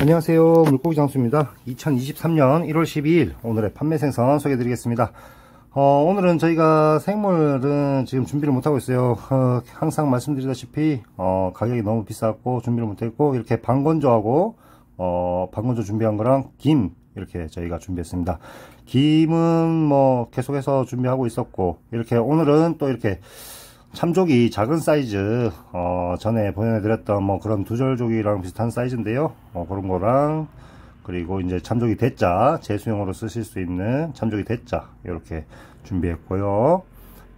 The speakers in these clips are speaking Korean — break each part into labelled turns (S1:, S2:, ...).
S1: 안녕하세요 물고기 장수입니다 2023년 1월 12일 오늘의 판매 생선 소개 해 드리겠습니다 어, 오늘은 저희가 생물은 지금 준비를 못하고 있어요 어, 항상 말씀드리다시피 어, 가격이 너무 비쌌고 준비를 못했고 이렇게 방건조하고 어, 방건조 준비한 거랑 김 이렇게 저희가 준비했습니다 김은 뭐 계속해서 준비하고 있었고 이렇게 오늘은 또 이렇게 참조기 작은 사이즈 어, 전에 보내드렸던 뭐 그런 두절조기랑 비슷한 사이즈인데요 어, 그런 거랑 그리고 이제 참조기 대자 재수용으로 쓰실 수 있는 참조기 대자 이렇게 준비했고요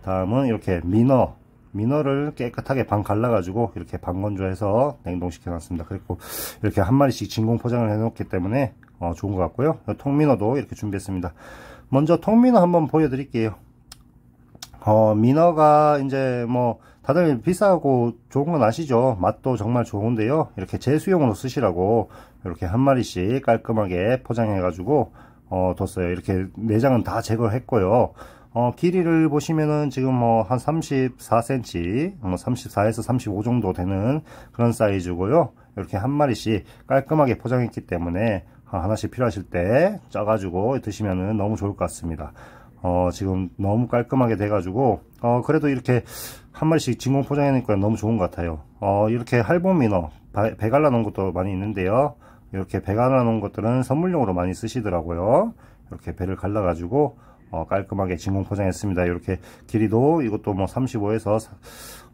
S1: 다음은 이렇게 미너 미너를 깨끗하게 반 갈라 가지고 이렇게 반건조해서 냉동시켜 놨습니다 그리고 이렇게 한 마리씩 진공 포장을 해 놓기 때문에 어, 좋은 것 같고요 통미너도 이렇게 준비했습니다 먼저 통미너 한번 보여드릴게요 어, 민어가 이제 뭐 다들 비싸고 좋은 건 아시죠? 맛도 정말 좋은데요. 이렇게 제수용으로 쓰시라고 이렇게 한 마리씩 깔끔하게 포장해가지고 어, 뒀어요. 이렇게 내장은 다 제거를 했고요. 어, 길이를 보시면은 지금 뭐 한 34cm, 뭐 34에서 뭐 35 정도 되는 그런 사이즈고요. 이렇게 한 마리씩 깔끔하게 포장했기 때문에 하나씩 필요하실 때 짜가지고 드시면은 너무 좋을 것 같습니다. 어, 지금 너무 깔끔하게 돼가지고 어, 그래도 이렇게 한 마리씩 진공 포장해놓으니까 너무 좋은 것 같아요 어, 이렇게 할본 민어 배갈라 놓은 것도 많이 있는데요 이렇게 배갈라 놓은 것들은 선물용으로 많이 쓰시더라고요 이렇게 배를 갈라 가지고 어, 깔끔하게 진공 포장했습니다 이렇게 길이도 이것도 뭐 35에서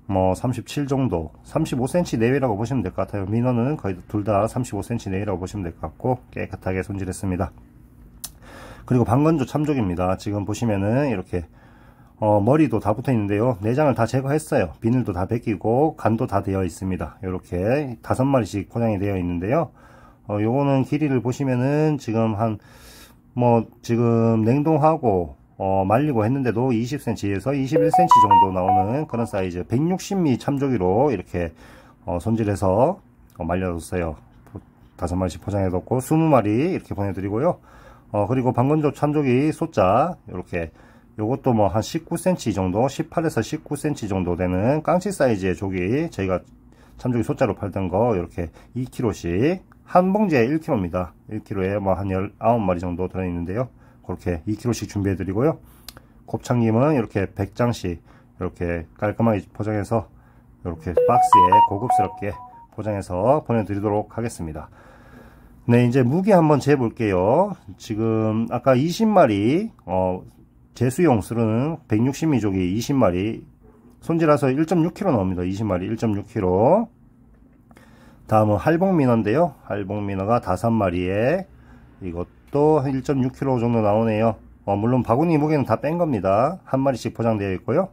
S1: 뭐 37 정도 35cm 내외라고 보시면 될 것 같아요 민어는 거의 둘 다 35cm 내외라고 보시면 될 것 같고 깨끗하게 손질했습니다 그리고 방건조 참조기입니다. 지금 보시면은 이렇게 어, 머리도 다 붙어 있는데요. 내장을 다 제거했어요. 비늘도 다 벗기고 간도 다 되어 있습니다. 이렇게 다섯 마리씩 포장이 되어 있는데요. 어, 요거는 길이를 보시면은 지금 한 뭐 지금 냉동하고 어, 말리고 했는데도 20cm에서 21cm 정도 나오는 그런 사이즈 160mm 참조기로 이렇게 어, 손질해서 어, 말려줬어요. 다섯 마리씩 포장해뒀고 20마리 이렇게 보내드리고요. 어, 그리고 방건조 찬조기 소자 이렇게 요것도 뭐 한 19cm 정도 18에서 19cm 정도 되는 깡치 사이즈의 조기 저희가 참조기 소자로 팔던 거 이렇게 2kg씩 한 봉지에 1kg입니다 1kg에 뭐 한 19마리 정도 들어있는데요 그렇게 2kg씩 준비해 드리고요 곱창김은 이렇게 100장씩 이렇게 깔끔하게 포장해서 이렇게 박스에 고급스럽게 포장해서 보내드리도록 하겠습니다 네, 이제 무게 한번 재볼게요. 지금 아까 20마리 어, 재수용 수로는1 6 0미족이 20마리 손질해서 1.6kg 나옵니다. 20마리 1.6kg 다음은 할복민어인데요. 할복민어가 5마리에 이것도 1.6kg 정도 나오네요. 어, 물론 바구니 무게는 다 뺀 겁니다. 한 마리씩 포장되어 있고요.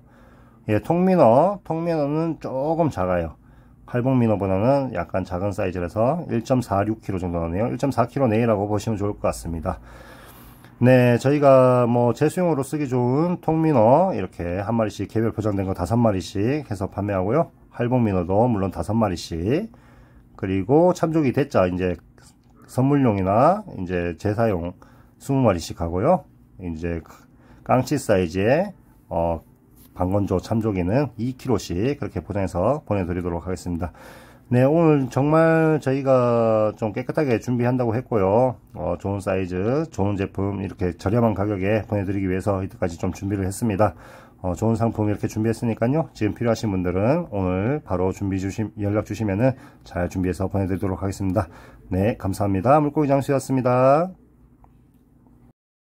S1: 예, 통민어, 통민어는 조금 작아요. 팔봉 미너보다는 약간 작은 사이즈라서 1.46kg 정도 나네요. 1.4kg 내이라고 보시면 좋을 것 같습니다. 네, 저희가 뭐 재수용으로 쓰기 좋은 통민어 이렇게 한 마리씩 개별 포장된 거 다섯 마리씩 해서 판매하고요. 할봉 민어도 물론 다섯 마리씩 그리고 참조기 대짜 이제 선물용이나 이제 제사용 스무 마리씩 하고요. 이제 깡치 사이즈의 어 방건조 참조기는 2kg씩 그렇게 포장해서 보내드리도록 하겠습니다. 네 오늘 정말 저희가 좀 깨끗하게 준비한다고 했고요 어, 좋은 사이즈 좋은 제품 이렇게 저렴한 가격에 보내드리기 위해서 이때까지 좀 준비를 했습니다 어, 좋은 상품 이렇게 준비했으니까요 지금 필요하신 분들은 오늘 바로 준비 주심 연락 주시면은 잘 준비해서 보내드리도록 하겠습니다 네 감사합니다 물고기 장수였습니다